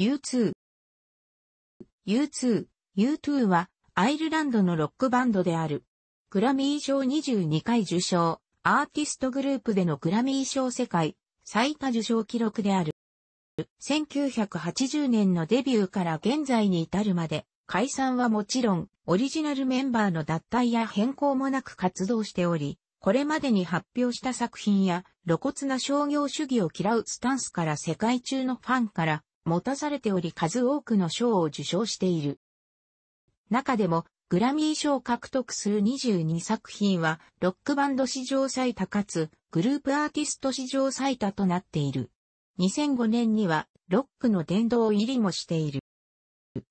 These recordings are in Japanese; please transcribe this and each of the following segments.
U2。U2、U2 はアイルランドのロックバンドである。グラミー賞22回受賞、アーティストグループでのグラミー賞世界最多受賞記録である。1980年のデビューから現在に至るまで、解散はもちろん、オリジナルメンバーの脱退や変更もなく活動しており、これまでに発表した作品や露骨な商業主義を嫌うスタンスから世界中のファンから持たされており数多くの賞を受賞している。中でも、グラミー賞を獲得する22作品は、ロックバンド史上最多かつ、グループアーティスト史上最多となっている。2005年には、ロックの殿堂入りもしている。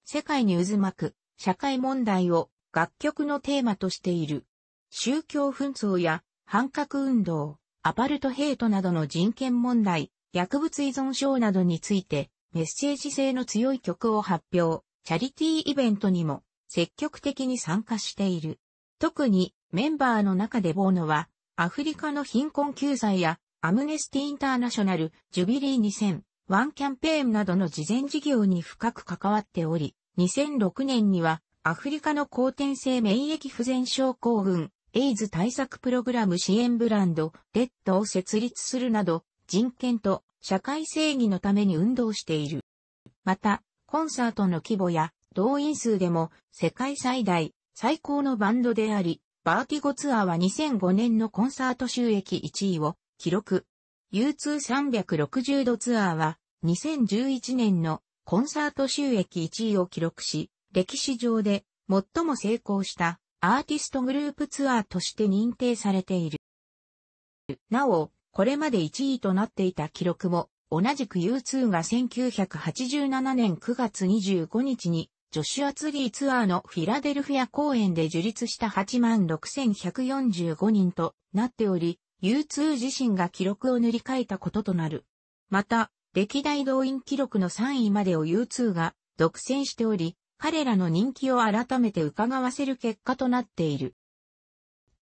世界に渦巻く、社会問題を、楽曲のテーマとしている。宗教紛争や、反核運動、アパルトヘイトなどの人権問題、薬物依存症などについて、メッセージ性の強い曲を発表、チャリティーイベントにも積極的に参加している。特にメンバーの中でボーノは、アフリカの貧困救済や、アムネスティインターナショナル、ジュビリー2000、ワンキャンペーンなどの事前事業に深く関わっており、2006年には、アフリカの後天性免疫不全症候群、エイズ対策プログラム支援ブランド、レッドを設立するなど、人権と社会正義のために運動している。また、コンサートの規模や動員数でも世界最大、最高のバンドであり、バーティゴツアーは2005年のコンサート収益1位を記録。U2360 度ツアーは2011年のコンサート収益1位を記録し、歴史上で最も成功したアーティストグループツアーとして認定されている。なお、これまで1位となっていた記録も、同じく U2 が1987年9月25日に、ジョシュアツリーツアーのフィラデルフィア公演で樹立した86,145人となっており、U2 自身が記録を塗り替えたこととなる。また、歴代動員記録の3位までを U2 が独占しており、彼らの人気を改めて伺わせる結果となっている。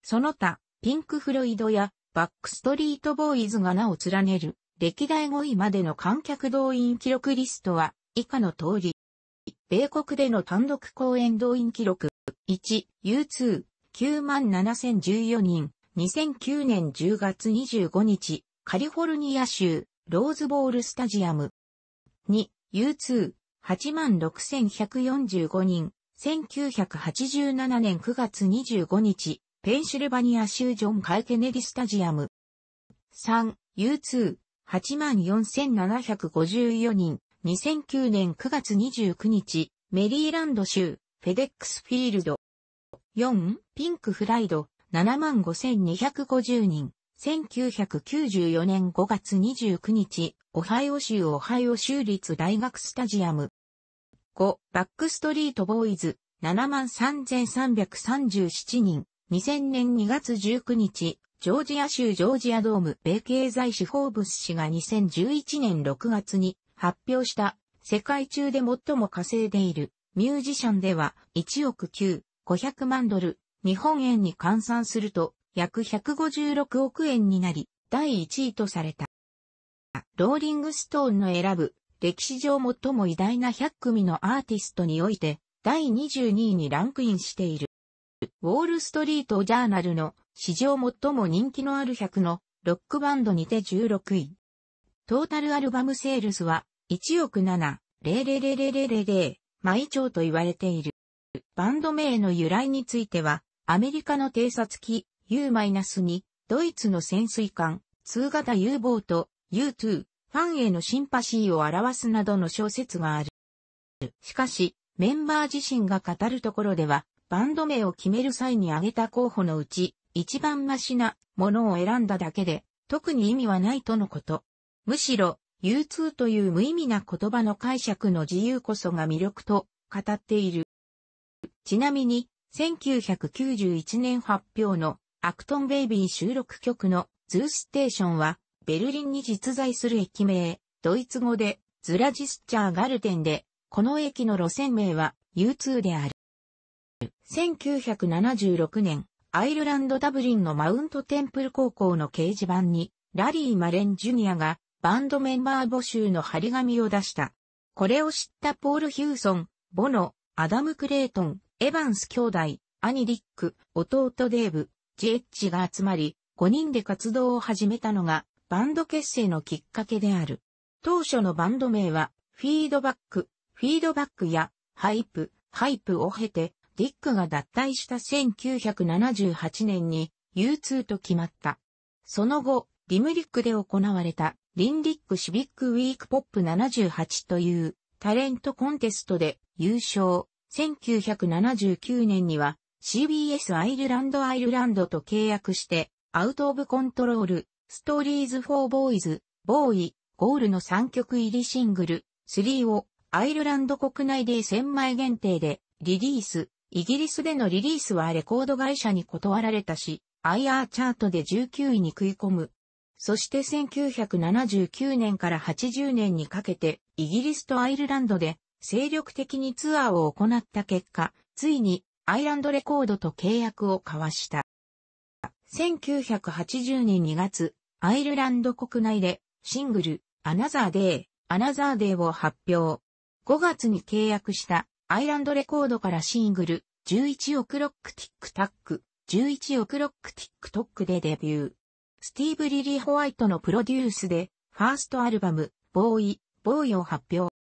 その他、ピンク・フロイドやバックストリートボーイズが名を連ねる、歴代5位までの観客動員記録リストは、以下の通り。米国での単独公演動員記録、1、U2、97,014人、2009年10月25日、カリフォルニア州、ローズボールスタジアム。2、U2、86,145人、1987年9月25日、ペンシルバニア州ジョン・カイケネディスタジアム。3、U2、84,754人、2009年9月29日、メリーランド州、フェデックスフィールド。4、ピンクフライド、75,250人、1994年5月29日、オハイオ州オハイオ州立大学スタジアム。5、バックストリートボーイズ、73,337人、2000年2月19日、ジョージア州ジョージアドーム米経済誌フォーブス氏が2011年6月に発表した世界中で最も稼いでいるミュージシャンでは1億9500万ドル、日本円に換算すると約156億円になり、第1位とされた。ローリングストーンの選ぶ歴史上最も偉大な100組のアーティストにおいて第22位にランクインしている。ウォールストリートジャーナルの史上最も人気のある100のロックバンドにて16位。トータルアルバムセールスは1億7,000,000毎兆と言われている。バンド名の由来については、アメリカの偵察機 U-2、ドイツの潜水艦、通型 U ボート U2、ファンへのシンパシーを表すなどの小説がある。しかし、メンバー自身が語るところでは、バンド名を決める際に挙げた候補のうち、一番マシなものを選んだだけで、特に意味はないとのこと。むしろ、U2 という無意味な言葉の解釈の自由こそが魅力と語っている。ちなみに、1991年発表のアクトンベイビー収録曲のズーステーションは、ベルリンに実在する駅名、ドイツ語でズラジスチャーガルテンで、この駅の路線名は U2 である。1976年、アイルランドダブリンのマウントテンプル高校の掲示板に、ラリー・マレン・ジュニアがバンドメンバー募集の張り紙を出した。これを知ったポール・ヒューソン、ボノ、アダム・クレイトン、エヴァンス兄弟、兄リック、弟デーブ、ジェッジが集まり、5人で活動を始めたのが、バンド結成のきっかけである。当初のバンド名は、フィードバック、フィードバックや、ハイプ、ハイプを経て、ディックが脱退した1978年に U2 と決まった。その後、リムリックで行われたリンリックシビックウィークポップ78というタレントコンテストで優勝。1979年には CBS アイルランドアイルランドと契約してアウトオブコントロール、ストーリーズ・フォー・ボーイズ、ボーイ、ゴールの3曲入りシングル3をアイルランド国内で1000枚限定でリリース。イギリスでのリリースはレコード会社に断られたし、IR チャートで19位に食い込む。そして1979年から80年にかけて、イギリスとアイルランドで精力的にツアーを行った結果、ついにアイランドレコードと契約を交わした。1980年2月、アイルランド国内でシングル、アナザーデー、アナザーデーを発表。5月に契約したアイランドレコードからシングル、11億ロックティックタック、11億ロックティックトックでデビュー。スティーブ・リリー・ホワイトのプロデュースで、ファーストアルバム、ボーイ、ボーイを発表。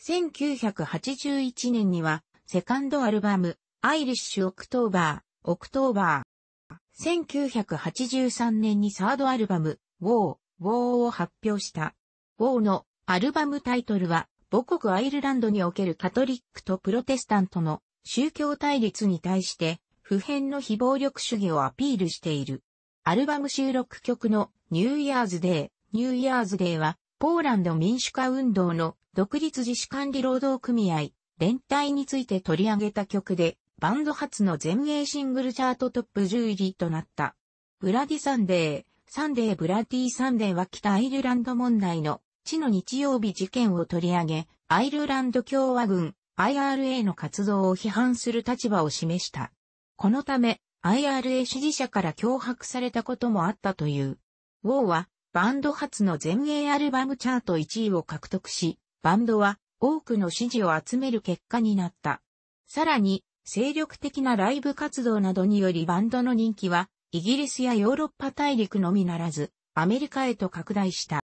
1981年には、セカンドアルバム、アイリッシュ・オクトーバー、オクトーバー。1983年にサードアルバム、ウォー、ウォーを発表した。ウォーのアルバムタイトルは、母国アイルランドにおけるカトリックとプロテスタントの宗教対立に対して普遍の非暴力主義をアピールしている。アルバム収録曲のニューイヤーズデー、ニューイヤーズデーはポーランド民主化運動の独立自主管理労働組合、連帯について取り上げた曲で、バンド初の全英シングルチャートトップ10入りとなった。ブラディサンデー、サンデーブラディサンデーは北アイルランド問題の地の日曜日事件を取り上げ、アイルランド共和軍 IRA の活動を批判する立場を示した。このため、IRA 支持者から脅迫されたこともあったという。ウォーは、バンド初の全英アルバムチャート1位を獲得し、バンドは多くの支持を集める結果になった。さらに、精力的なライブ活動などによりバンドの人気は、イギリスやヨーロッパ大陸のみならず、アメリカへと拡大した。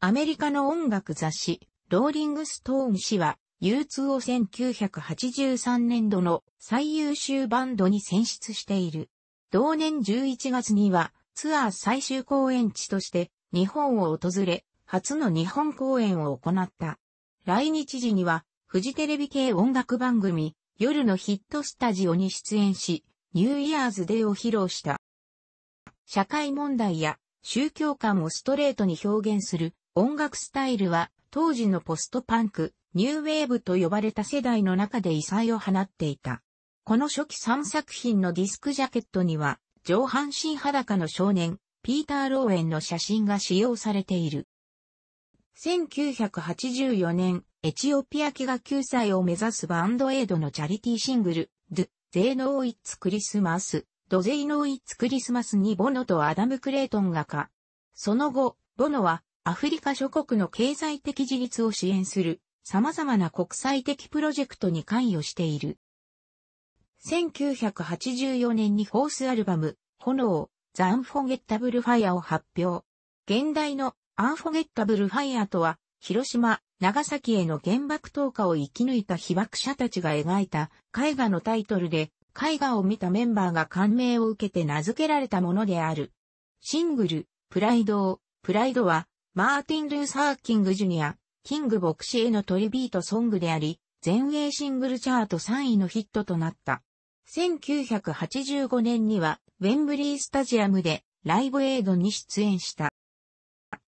アメリカの音楽雑誌、ローリングストーン氏は、U2 を1983年度の最優秀バンドに選出している。同年11月には、ツアー最終公演地として、日本を訪れ、初の日本公演を行った。来日時には、フジテレビ系音楽番組、夜のヒットスタジオに出演し、ニューイヤーズデーを披露した。社会問題や宗教観をストレートに表現する音楽スタイルは当時のポストパンク、ニューウェーブと呼ばれた世代の中で異彩を放っていた。この初期3作品のディスクジャケットには上半身裸の少年、ピーター・ローエンの写真が使用されている。1984年、エチオピア系が救済を目指すバンドエイドのチャリティーシングル、The They Know It's Christmas ドゼイノーイツクリスマスにボノとアダム・クレイトンがか。その後、ボノはアフリカ諸国の経済的自立を支援する様々な国際的プロジェクトに関与している。1984年にフォースアルバム、炎、ザ・アンフォゲッタブル・ファイアを発表。現代のアンフォゲッタブル・ファイアとは、広島、長崎への原爆投下を生き抜いた被爆者たちが描いた絵画のタイトルで、絵画を見たメンバーが感銘を受けて名付けられたものである。シングル、プライドを、プライドは、マーティン・ルーサー・キング・ジュニア、キングボクシーへのトリビートソングであり、全英シングルチャート3位のヒットとなった。1985年には、ウェンブリースタジアムで、ライブエイドに出演した。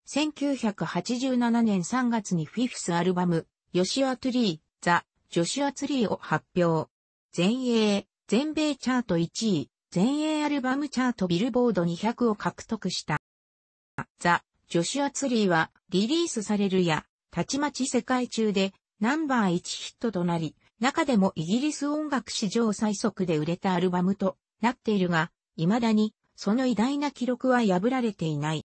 1987年3月にフィフスアルバム、ヨシュア・トゥリー、ザ・ジョシュア・ツリーを発表。全英、全米チャート1位、全英アルバムチャートビルボード200を獲得した。ザ・ジョシュア・ツリーはリリースされるや、たちまち世界中でナンバー1ヒットとなり、中でもイギリス音楽史上最速で売れたアルバムとなっているが、未だにその偉大な記録は破られていない。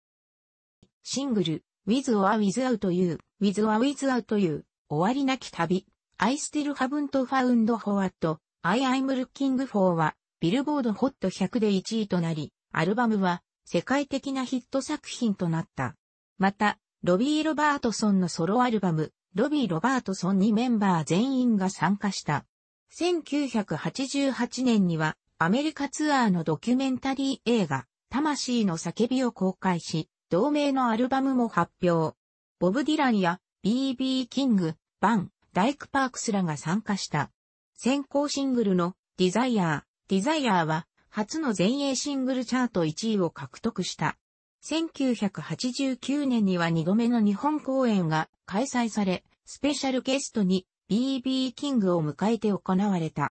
シングル、With or Without You、With or Without You、終わりなき旅、I still haven't found what I I'm Looking For は、ビルボードホット100で1位となり、アルバムは世界的なヒット作品となった。また、ロビー・ロバートソンのソロアルバム、ロビー・ロバートソンにメンバー全員が参加した。1988年には、アメリカツアーのドキュメンタリー映画、魂の叫びを公開し、同名のアルバムも発表。ボブ・ディランや B.B. キング、バン、ダイク・パークスらが参加した。先行シングルのディザイアー、ディザイアーは初の全英シングルチャート1位を獲得した。1989年には2度目の日本公演が開催され、スペシャルゲストに BB キングを迎えて行われた。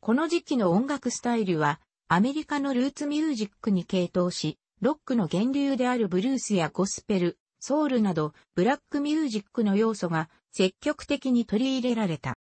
この時期の音楽スタイルはアメリカのルーツミュージックに傾倒し、ロックの源流であるブルースやゴスペル、ソウルなどブラックミュージックの要素が積極的に取り入れられた。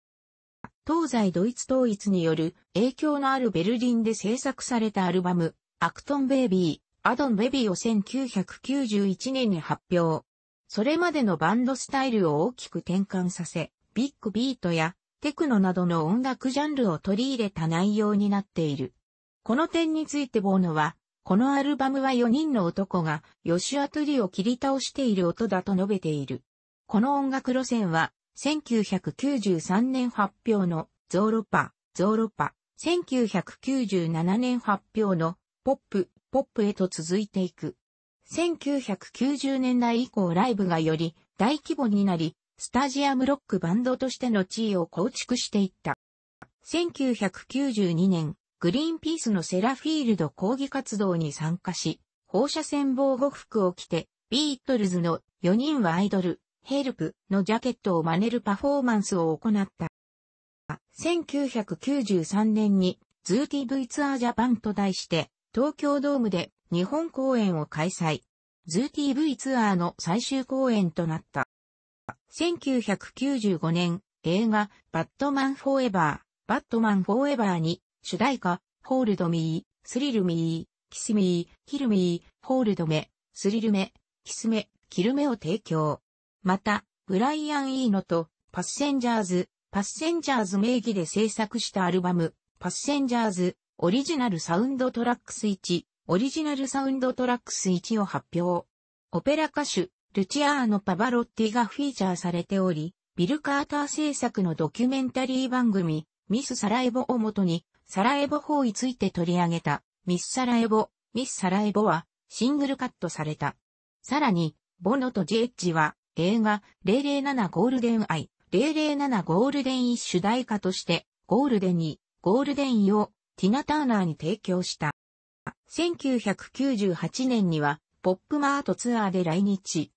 東西ドイツ統一による影響のあるベルリンで制作されたアルバム、アクトンベイビー、アドンベビーを1991年に発表。それまでのバンドスタイルを大きく転換させ、ビッグビートやテクノなどの音楽ジャンルを取り入れた内容になっている。この点についてボーノは、このアルバムは4人の男がヨシュア・トゥリを切り倒している音だと述べている。この音楽路線は1993年発表のゾーロパ、ゾーロパ、1997年発表のポップ、ポップへと続いていく。1990年代以降ライブがより大規模になり、スタジアムロックバンドとしての地位を構築していった。1992年、グリーンピースのセラフィールド抗議活動に参加し、放射線防護服を着て、ビートルズの4人はアイドル、ヘルプのジャケットを真似るパフォーマンスを行った。1993年に、ズー TV ツアージャパンと題して、東京ドームで日本公演を開催。ズー TV ツアーの最終公演となった。1995年、映画、バットマンフォーエバー、バットマンフォーエバーに、主題歌、ホールドミー、スリルミー、キスミー、キルミー、ホールドメ、スリルメ、キスメ、キルメを提供。また、ブライアン・イーノとパッセンジャーズ、パッセンジャーズ名義で制作したアルバム、パッセンジャーズ、オリジナルサウンドトラックス1、オリジナルサウンドトラックス1を発表。オペラ歌手、ルチアーノ・パバロッティがフィーチャーされており、ビル・カーター制作のドキュメンタリー番組、ミス・サラエボをもとに、サラエボ法について取り上げた、ミス・サラエボ、ミス・サラエボは、シングルカットされた。さらに、ボノとジェッジは、映画007ゴールデンアイ、007ゴールデンイ主題歌として、ゴールデンに、ゴールデンイをティナ・ターナーに提供した。1998年には、ポップマートツアーで来日。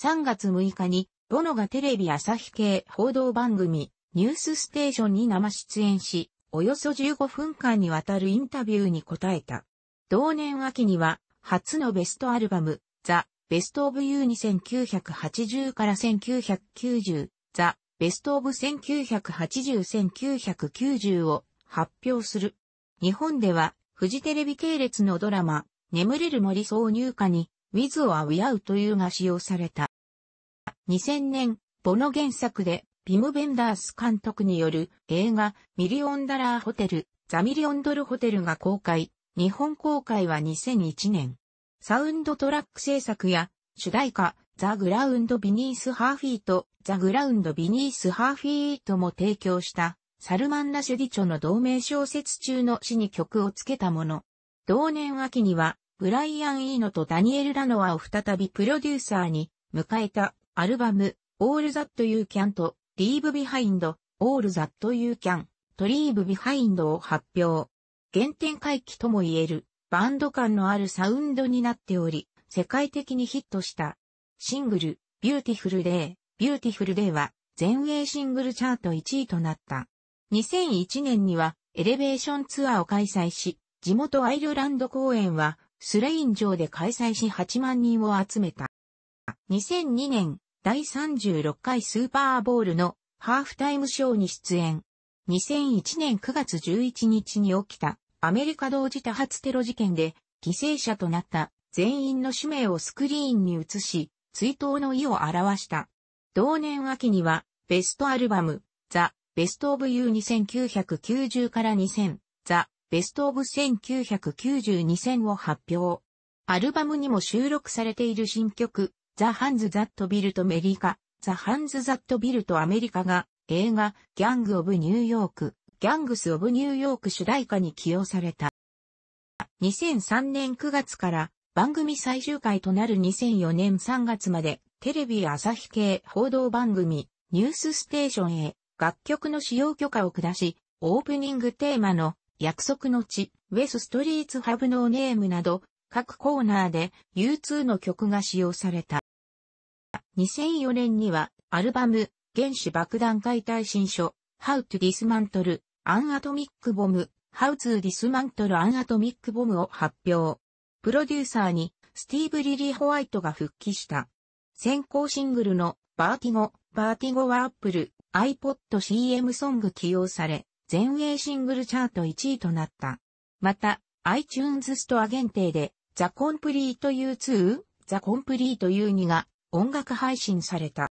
3月6日に、ボノがテレビ朝日系報道番組、ニュースステーションに生出演し、およそ15分間にわたるインタビューに答えた。同年秋には、初のベストアルバム、ザ・ベストオブユー2 9 8 0から1990、ザ・ベストオブ1980-1990を発表する。日本では、フジテレビ系列のドラマ、眠れる森挿入歌に、ウィズ・オア・ウィアウというが使用された。2000年、ボノ原作で、ビム・ベンダース監督による映画、ミリオンダラーホテル、ザ・ミリオンドルホテルが公開。日本公開は2001年。サウンドトラック制作や、主題歌、ザ・グラウンド・ビニース・ハーフィート、ザ・グラウンド・ビニース・ハーフィートも提供した、サルマン・ラシュディチョの同名小説中の詩に曲をつけたもの。同年秋には、ブライアン・イーノとダニエル・ラノアを再びプロデューサーに迎えたアルバム、All That You Can と Leave Behind, All That You Can と Leave Behind を発表。原点回帰とも言える。バンド感のあるサウンドになっており、世界的にヒットした。シングル、ビューティフルデー、ビューティフルデーは、全英シングルチャート1位となった。2001年には、エレベーションツアーを開催し、地元アイルランド公演は、スレイン城で開催し8万人を集めた。2002年、第36回スーパーボールのハーフタイムショーに出演。2001年9月11日に起きたアメリカ同時多発テロ事件で、犠牲者となった全員の氏名をスクリーンに移し、追悼の意を表した。同年秋には、ベストアルバム、ザ・ベスト・オブ・ユー2990から2000、ザ・ベスト・オブ・1990-2000を発表。アルバムにも収録されている新曲、ザ・ハンズ・ザット・ビルト・メリカ、ザ・ハンズ・ザット・ビルト・アメリカが、映画、ギャング・オブ・ニューヨーク、ギャングス・オブ・ニューヨーク主題歌に起用された。2003年9月から番組最終回となる2004年3月までテレビ朝日系報道番組ニュースステーションへ楽曲の使用許可を下し、オープニングテーマの約束の地、ウェスストリーツハブノーネームなど各コーナーで U2 の曲が使用された。2004年にはアルバム原子爆弾解体新書 How to Dismantle アンアトミックボム、ハウツーディスマントルアンアトミックボムを発表。プロデューサーにスティーブ・リリー・ホワイトが復帰した。先行シングルのバーティゴ、バーティゴはアップル、iPod CM ソング起用され、全英シングルチャート1位となった。また、iTunes ストア限定で、ザ・コンプリート U2、ザ・コンプリート U2 が音楽配信された。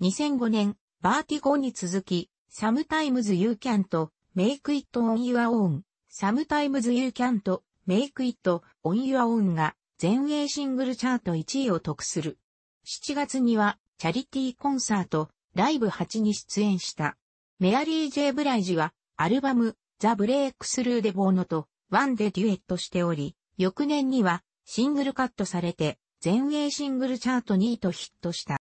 2005年、バーティゴに続き、sometimes you can't make it on your own, sometimes you can't make it on your own が全英シングルチャート1位を得する。7月にはチャリティーコンサートライブ8に出演した。メアリー・ジェイ・ブライジはアルバムザ・ブレイクスルー・デ・ボーノとワンでデュエットしており、翌年にはシングルカットされて全英シングルチャート2位とヒットした。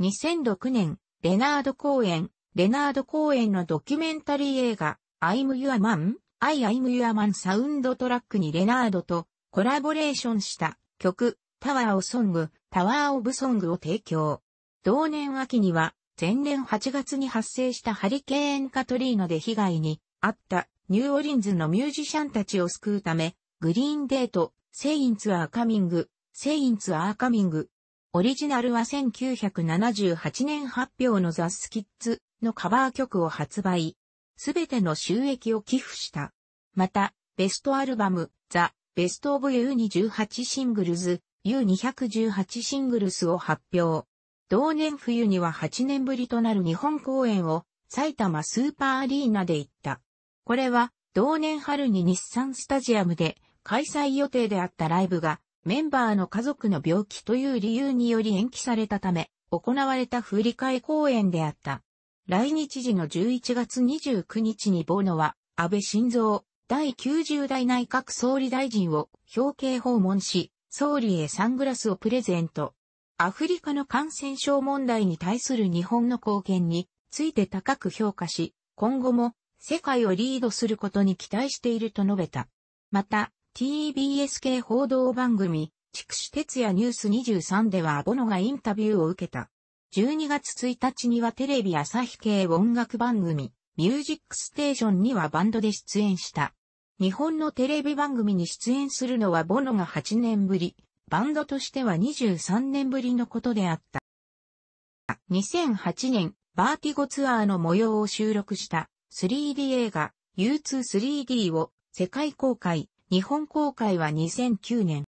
2006年、レナード・公演、レナード・公演のドキュメンタリー映画、I'm Your Man? I I'm Your Man サウンドトラックにレナードとコラボレーションした曲、タワーオソング、タワーオブソングを提供。同年秋には、前年8月に発生したハリケーンカトリーノで被害に遭ったニューオリンズのミュージシャンたちを救うため、グリーンデート、セインツ・アー・カミング、セインツ・アー・カミング。オリジナルは1978年発表のザ・スキッズ。のカバー曲を発売。すべての収益を寄付した。また、ベストアルバム、ザ・ベスト・オブ・ユーに1 8シングルズ、U218 シングルスを発表。同年冬には8年ぶりとなる日本公演を埼玉スーパーアリーナで行った。これは同年春に日産スタジアムで開催予定であったライブがメンバーの家族の病気という理由により延期されたため行われた振り替え公演であった。来日時の11月29日にボノは、安倍晋三、第90代内閣総理大臣を表敬訪問し、総理へサングラスをプレゼント。アフリカの感染症問題に対する日本の貢献について高く評価し、今後も世界をリードすることに期待していると述べた。また、TBS 系報道番組、筑紫哲也ニュース23ではボノがインタビューを受けた。12月1日にはテレビ朝日系音楽番組、ミュージックステーションにはバンドで出演した。日本のテレビ番組に出演するのはボノが8年ぶり、バンドとしては23年ぶりのことであった。2008年、バーティゴツアーの模様を収録した 3D 映画 U2-3D を世界公開、日本公開は2009年。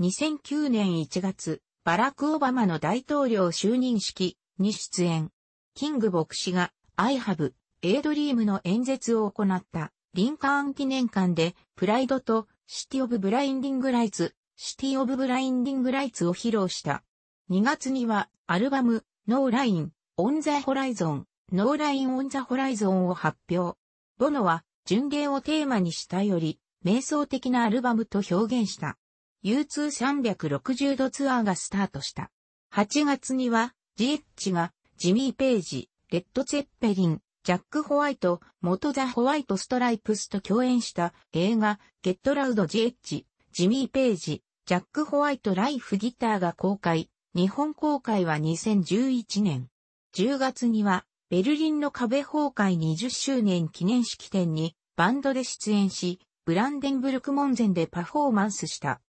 2009年1月、バラク・オバマの大統領就任式に出演。キング牧師が I have a dream の演説を行ったリンカーン記念館でプライドとシティオブブラインディングライツ、シティオブブラインディングライツを披露した。2月にはアルバムノーライン、オンザホライゾン、ノーラインオンザホライゾンを発表。ボノは巡礼をテーマにしたより、瞑想的なアルバムと表現した。U2360 度ツアーがスタートした。8月には、ジエッチが、ジミー・ページ、レッド・ツェッペリン、ジャック・ホワイト、元ザ・ホワイト・ストライプスと共演した映画、ゲット・ラウド・ジエッチ、ジミー・ページ、ジャック・ホワイト・ライフ・ギターが公開、日本公開は2011年。10月には、ベルリンの壁崩壊20周年記念式典にバンドで出演し、ブランデンブルク門前でパフォーマンスした。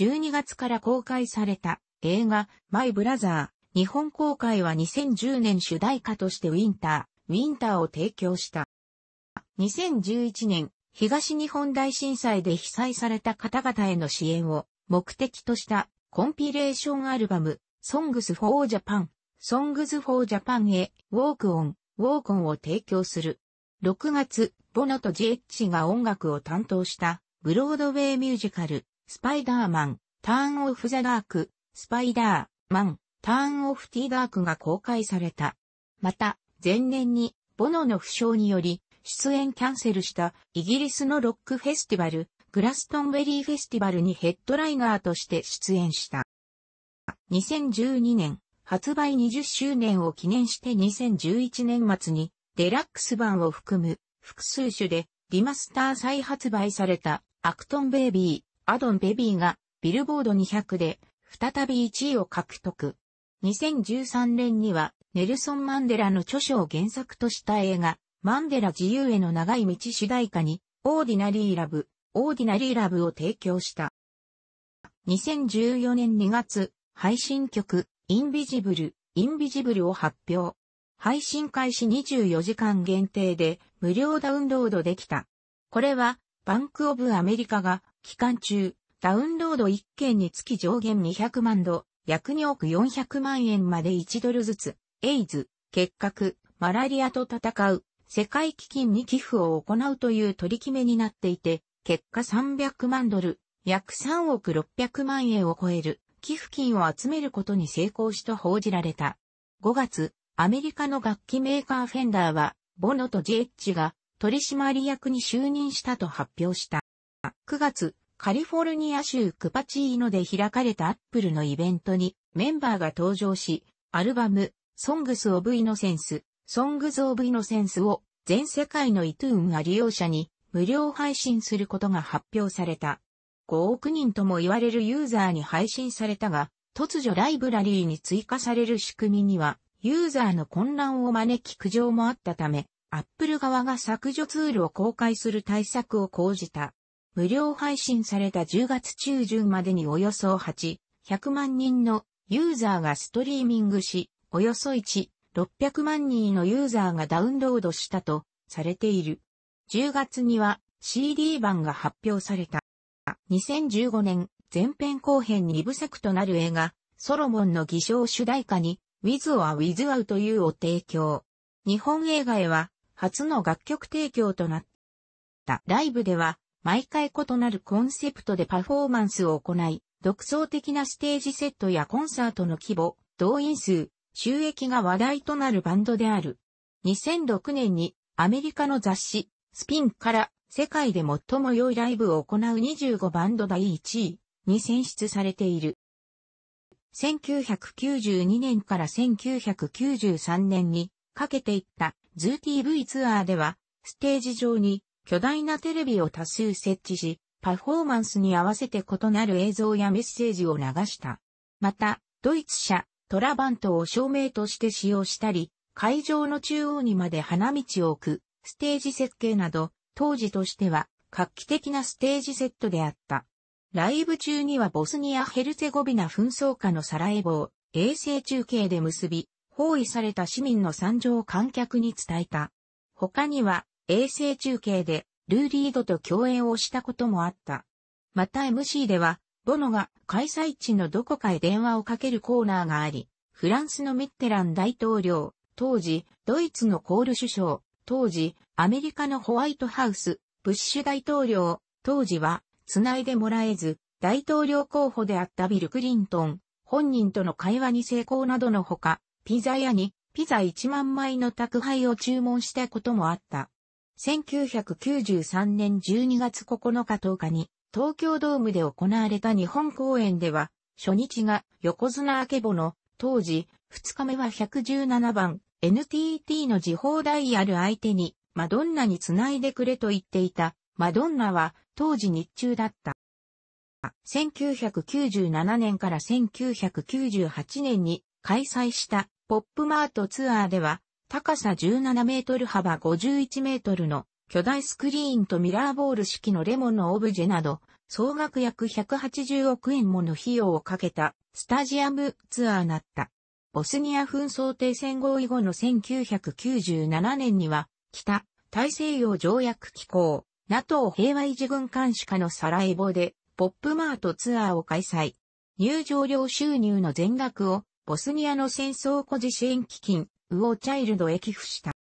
12月から公開された映画マイブラザー日本公開は2010年主題歌としてウィンター、ウィンターを提供した。2011年東日本大震災で被災された方々への支援を目的としたコンピレーションアルバム Songs for Japan Songs for Japan へ Walk on Walk on を提供する。6月、ボノとジエッチが音楽を担当したブロードウェイミュージカルスパイダーマン、ターンオフザダーク、スパイダーマン、ターンオフティダークが公開された。また、前年に、ボノの負傷により、出演キャンセルしたイギリスのロックフェスティバル、グラストンベリーフェスティバルにヘッドライナーとして出演した。2012年、発売20周年を記念して2011年末に、デラックス版を含む、複数種で、リマスター再発売された、アクトンベイビアドン・ベビーがビルボード200で再び1位を獲得。2013年にはネルソン・マンデラの著書を原作とした映画、マンデラ自由への長い道主題歌に、オーディナリー・ラブ、オーディナリー・ラブを提供した。2014年2月、配信曲、インビジブル、インビジブルを発表。配信開始24時間限定で無料ダウンロードできた。これは、バンクオブアメリカが期間中、ダウンロード1件につき上限200万ド、約2億400万円まで1ドルずつ、エイズ、結核、マラリアと戦う、世界基金に寄付を行うという取り決めになっていて、結果300万ドル、約3億600万円を超える寄付金を集めることに成功しと報じられた。5月、アメリカの楽器メーカーフェンダーは、ボノとジェッジが取締役に就任したと発表した。9月、カリフォルニア州クパチーノで開かれたアップルのイベントにメンバーが登場し、アルバム、ソングス・オブ・イノセンス、ソングズ・オブ・イノセンスを全世界の iTunes が利用者に無料配信することが発表された。5億人とも言われるユーザーに配信されたが、突如ライブラリーに追加される仕組みには、ユーザーの混乱を招き苦情もあったため、アップル側が削除ツールを公開する対策を講じた。無料配信された10月中旬までにおよそ8、100万人のユーザーがストリーミングし、およそ1、600万人のユーザーがダウンロードしたとされている。10月には CD 版が発表された。2015年、前編後編2部作となる映画、ソロモンの偽証主題歌に、With or Without というを提供。日本映画へは、初の楽曲提供となった。ライブでは、毎回異なるコンセプトでパフォーマンスを行い、独創的なステージセットやコンサートの規模、動員数、収益が話題となるバンドである。2006年にアメリカの雑誌、スピンから世界で最も良いライブを行う25バンド第1位に選出されている。1992年から1993年にかけていったー t v ツアーではステージ上に巨大なテレビを多数設置し、パフォーマンスに合わせて異なる映像やメッセージを流した。また、ドイツ車、トラバントを照明として使用したり、会場の中央にまで花道を置く、ステージ設計など、当時としては画期的なステージセットであった。ライブ中にはボスニア・ヘルツェゴビナ紛争下のサラエボを衛星中継で結び、包囲された市民の惨状を観客に伝えた。他には衛星中継でルー・リードと共演をしたこともあった。また MC では、ボノが開催地のどこかへ電話をかけるコーナーがあり、フランスのミッテラン大統領、当時、ドイツのコール首相、当時、アメリカのホワイトハウス、ブッシュ大統領、当時は、繋いでもらえず、大統領候補であったビル・クリントン、本人との会話に成功などのほか、ピザ屋にピザ1万枚の宅配を注文したこともあった。1993年12月9日10日に東京ドームで行われた日本公演では、初日が横綱明けぼの、当時、2日目は117番、NTT の時報ダイヤル相手に、マドンナに繋いでくれと言っていた、マドンナは当時日中だった。1997年から1998年に開催したポップマートツアーでは高さ17メートル幅51メートルの巨大スクリーンとミラーボール式のレモンのオブジェなど、総額約180億円もの費用をかけたスタジアムツアーなった。ボスニア紛争停戦合意後の1997年には、北大西洋条約機構、NATO 平和維持軍監視下のサラエボで、ポップマートツアーを開催。入場料収入の全額を、ボスニアの戦争孤児支援基金、ウオチャイルドへ寄付した。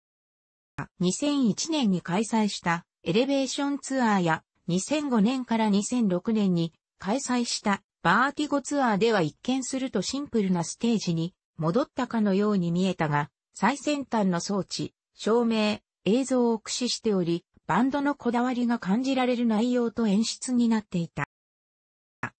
2001年に開催したエレベーションツアーや2005年から2006年に開催したバーティゴツアーでは一見するとシンプルなステージに戻ったかのように見えたが、最先端の装置、照明、映像を駆使しており、バンドのこだわりが感じられる内容と演出になっていた。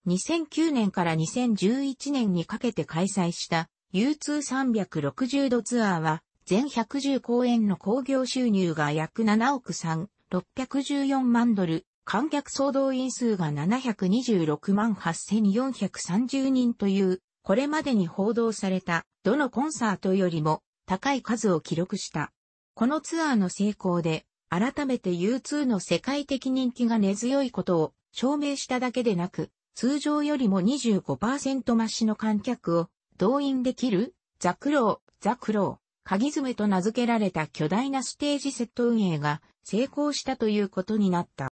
2009年から2011年にかけて開催した U2360 度ツアーは、全110公演の興行収入が約7億3614万ドル、観客総動員数が726万8430人という、これまでに報道された、どのコンサートよりも高い数を記録した。このツアーの成功で、改めて U2 の世界的人気が根強いことを証明しただけでなく、通常よりも25%増しの観客を動員できるザクロー、ザクロー、鍵爪と名付けられた巨大なステージセット運営が成功したということになった。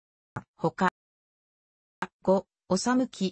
他、5、おさむき、